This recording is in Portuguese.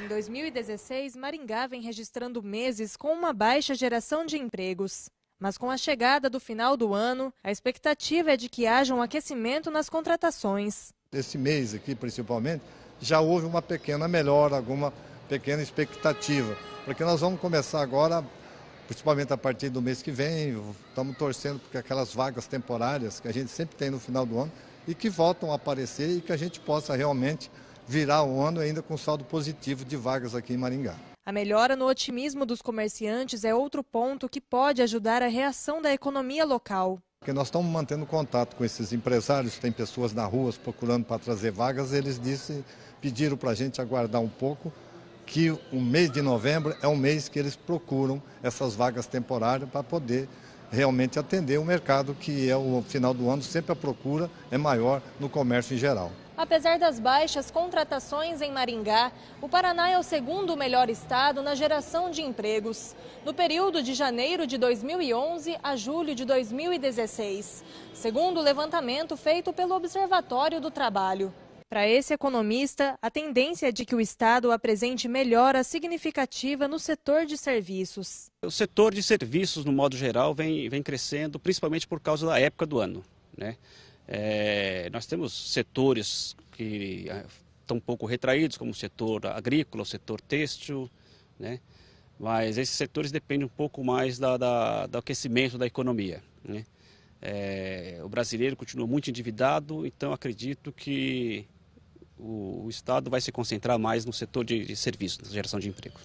Em 2016, Maringá vem registrando meses com uma baixa geração de empregos. Mas com a chegada do final do ano, a expectativa é de que haja um aquecimento nas contratações. Esse mês aqui, principalmente, já houve uma pequena melhora, alguma pequena expectativa, porque nós vamos começar agora, principalmente a partir do mês que vem, estamos torcendo porque aquelas vagas temporárias que a gente sempre tem no final do ano e que voltam a aparecer e que a gente possa realmente virar o ano ainda com saldo positivo de vagas aqui em Maringá. A melhora no otimismo dos comerciantes é outro ponto que pode ajudar a reação da economia local. Porque nós estamos mantendo contato com esses empresários, tem pessoas na rua procurando para trazer vagas, eles disse, pediram para a gente aguardar um pouco, que o mês de novembro é o mês que eles procuram essas vagas temporárias para poder realmente atender o mercado, que é o final do ano, sempre a procura é maior no comércio em geral. Apesar das baixas contratações em Maringá, o Paraná é o segundo melhor estado na geração de empregos. No período de janeiro de 2011 a julho de 2016, segundo o levantamento feito pelo Observatório do Trabalho. Para esse economista, a tendência é de que o Estado apresente melhora significativa no setor de serviços. O setor de serviços, no modo geral, vem, vem crescendo, principalmente por causa da época do ano. Né? É, nós temos setores que estão ah, um pouco retraídos, como o setor agrícola, o setor têxtil, né? mas esses setores dependem um pouco mais da, da do aquecimento da economia. Né? É, o brasileiro continua muito endividado, então acredito que o, o, Estado vai se concentrar mais no setor de, de serviços, na geração de emprego.